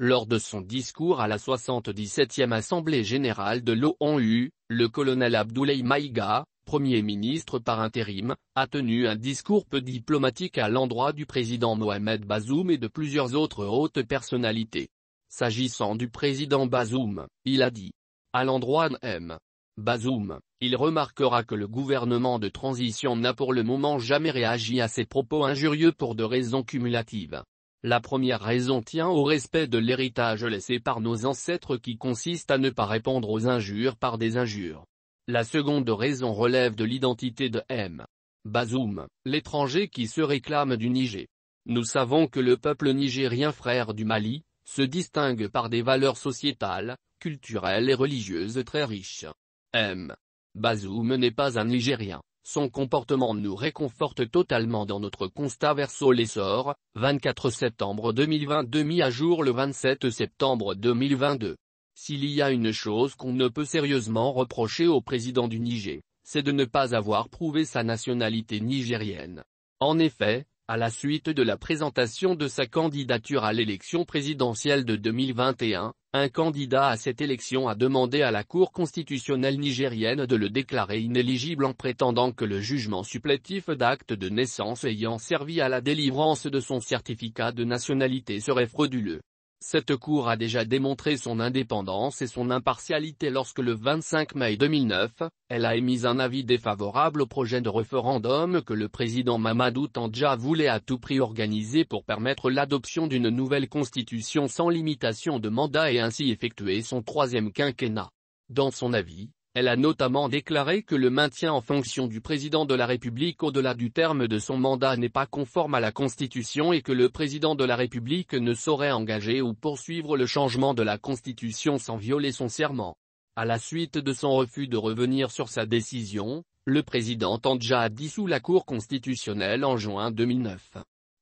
Lors de son discours à la 77e Assemblée générale de l'ONU, le colonel Abdoulaye Maïga, Premier ministre par intérim, a tenu un discours peu diplomatique à l'endroit du président Mohamed Bazoum et de plusieurs autres hautes personnalités. S'agissant du président Bazoum, il a dit à l'endroit de M. Bazoum, il remarquera que le gouvernement de transition n'a pour le moment jamais réagi à ses propos injurieux pour de raisons cumulatives. La première raison tient au respect de l'héritage laissé par nos ancêtres qui consiste à ne pas répondre aux injures par des injures. La seconde raison relève de l'identité de M. Bazoum, l'étranger qui se réclame du Niger. Nous savons que le peuple nigérien frère du Mali, se distingue par des valeurs sociétales, culturelles et religieuses très riches. M. Bazoum n'est pas un Nigérien son comportement nous réconforte totalement dans notre constat verso l'essor, 24 septembre 2022 mis à jour le 27 septembre 2022. S'il y a une chose qu'on ne peut sérieusement reprocher au président du Niger, c'est de ne pas avoir prouvé sa nationalité nigérienne. En effet, à la suite de la présentation de sa candidature à l'élection présidentielle de 2021, un candidat à cette élection a demandé à la Cour constitutionnelle nigérienne de le déclarer inéligible en prétendant que le jugement supplétif d'acte de naissance ayant servi à la délivrance de son certificat de nationalité serait frauduleux. Cette Cour a déjà démontré son indépendance et son impartialité lorsque le 25 mai 2009, elle a émis un avis défavorable au projet de référendum que le président Mamadou Tandja voulait à tout prix organiser pour permettre l'adoption d'une nouvelle constitution sans limitation de mandat et ainsi effectuer son troisième quinquennat. Dans son avis, elle a notamment déclaré que le maintien en fonction du président de la République au-delà du terme de son mandat n'est pas conforme à la Constitution et que le président de la République ne saurait engager ou poursuivre le changement de la Constitution sans violer son serment. À la suite de son refus de revenir sur sa décision, le président Tandja a dissous la Cour constitutionnelle en juin 2009.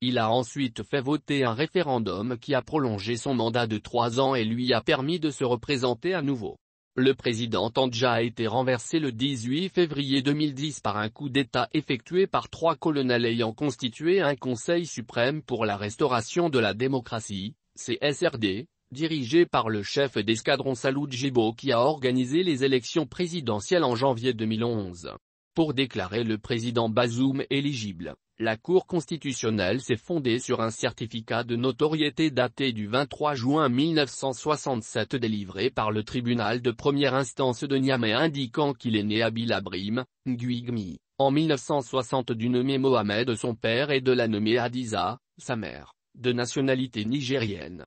Il a ensuite fait voter un référendum qui a prolongé son mandat de trois ans et lui a permis de se représenter à nouveau. Le président Tandja a été renversé le 18 février 2010 par un coup d'État effectué par trois colonels ayant constitué un Conseil suprême pour la restauration de la démocratie, CSRD, dirigé par le chef d'escadron Saloud Djibo qui a organisé les élections présidentielles en janvier 2011, pour déclarer le président Bazoum éligible. La Cour constitutionnelle s'est fondée sur un certificat de notoriété daté du 23 juin 1967 délivré par le tribunal de première instance de Niamey indiquant qu'il est né à Bilabrim, Nguigmi, en 1960 du nommé Mohamed son père et de la nommée Adisa, sa mère, de nationalité nigérienne.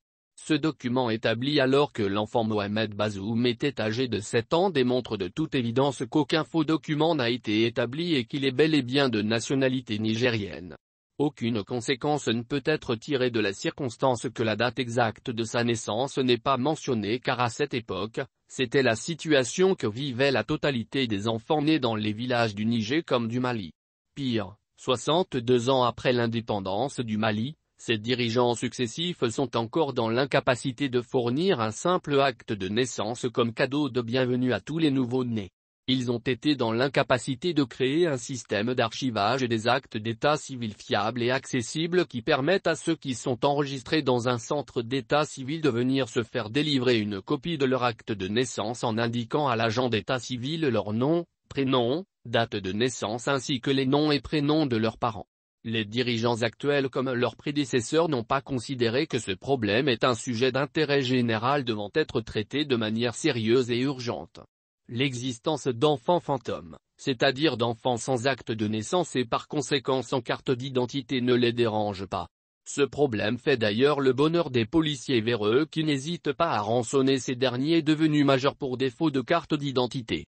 Ce document établi alors que l'enfant Mohamed Bazoum était âgé de 7 ans démontre de toute évidence qu'aucun faux document n'a été établi et qu'il est bel et bien de nationalité nigérienne. Aucune conséquence ne peut être tirée de la circonstance que la date exacte de sa naissance n'est pas mentionnée car à cette époque, c'était la situation que vivait la totalité des enfants nés dans les villages du Niger comme du Mali. Pire, 62 ans après l'indépendance du Mali, ces dirigeants successifs sont encore dans l'incapacité de fournir un simple acte de naissance comme cadeau de bienvenue à tous les nouveaux-nés. Ils ont été dans l'incapacité de créer un système d'archivage des actes d'état civil fiable et accessible qui permette à ceux qui sont enregistrés dans un centre d'état civil de venir se faire délivrer une copie de leur acte de naissance en indiquant à l'agent d'état civil leur nom, prénom, date de naissance ainsi que les noms et prénoms de leurs parents. Les dirigeants actuels comme leurs prédécesseurs n'ont pas considéré que ce problème est un sujet d'intérêt général devant être traité de manière sérieuse et urgente. L'existence d'enfants fantômes, c'est-à-dire d'enfants sans acte de naissance et par conséquent sans carte d'identité ne les dérange pas. Ce problème fait d'ailleurs le bonheur des policiers véreux qui n'hésitent pas à rançonner ces derniers devenus majeurs pour défaut de carte d'identité.